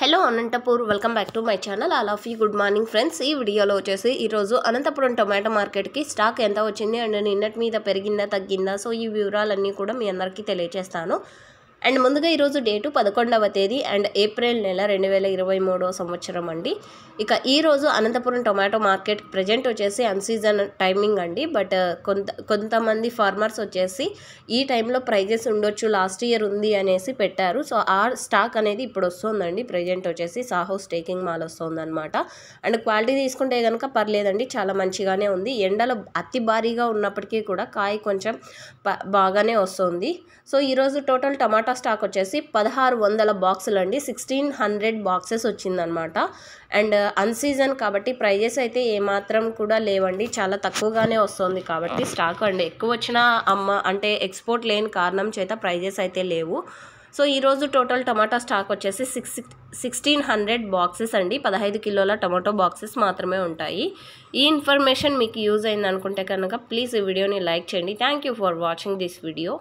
hello Anantapur welcome back to my channel all of you good morning friends ఈ వీడియోలో వచ్చేసి ఈరోజు అనంతపురం టొమాటో మార్కెట్కి స్టాక్ ఎంత వచ్చింది అండ్ నిన్నటి మీద పెరిగిందా తగ్గిందా సో ఈ వివరాలన్నీ కూడా మీ అందరికీ తెలియజేస్తాను అండ్ ముందుగా ఈరోజు డేటు పదకొండవ తేదీ అండ్ ఏప్రిల్ నెల రెండు వేల ఇరవై మూడో సంవత్సరం అండి ఇక ఈరోజు అనంతపురం టొమాటో మార్కెట్ ప్రజెంట్ వచ్చేసి అన్ సీజన్ టైమింగ్ అండి బట్ కొంత కొంతమంది ఫార్మర్స్ వచ్చేసి ఈ టైంలో ప్రైజెస్ ఉండొచ్చు లాస్ట్ ఇయర్ ఉంది అనేసి పెట్టారు సో ఆ స్టాక్ అనేది ఇప్పుడు వస్తుందండి ప్రజెంట్ వచ్చేసి సాహో స్టేకింగ్ మాల్ వస్తుందన్నమాట అండ్ క్వాలిటీ తీసుకుంటే కనుక పర్లేదండి చాలా మంచిగానే ఉంది ఎండలో అతి భారీగా ఉన్నప్పటికీ కూడా కాయ కొంచెం బాగానే వస్తుంది సో ఈరోజు టోటల్ టమాటో టాటా స్టాక్ వచ్చేసి పదహారు వందల బాక్సులు అండి సిక్స్టీన్ హండ్రెడ్ బాక్సెస్ వచ్చిందనమాట అండ్ అన్సీజన్ uh, కాబట్టి ప్రైజెస్ అయితే ఏమాత్రం కూడా లేవండి చాలా తక్కువగానే వస్తుంది కాబట్టి స్టాక్ అండి ఎక్కువ వచ్చిన అమ్మ అంటే ఎక్స్పోర్ట్ లేని కారణం చేత ప్రైజెస్ అయితే లేవు సో ఈరోజు టోటల్ టమాటా స్టాక్ వచ్చేసి సిక్స్ సిక్స్టీన్ హండ్రెడ్ బాక్సెస్ అండి పదహైదు కిలోల టమాటో బాక్సెస్ మాత్రమే ఉంటాయి ఈ ఇన్ఫర్మేషన్ మీకు యూజ్ అయింది అనుకుంటే కనుక ప్లీజ్ ఈ వీడియోని లైక్ చేయండి thank for watching this video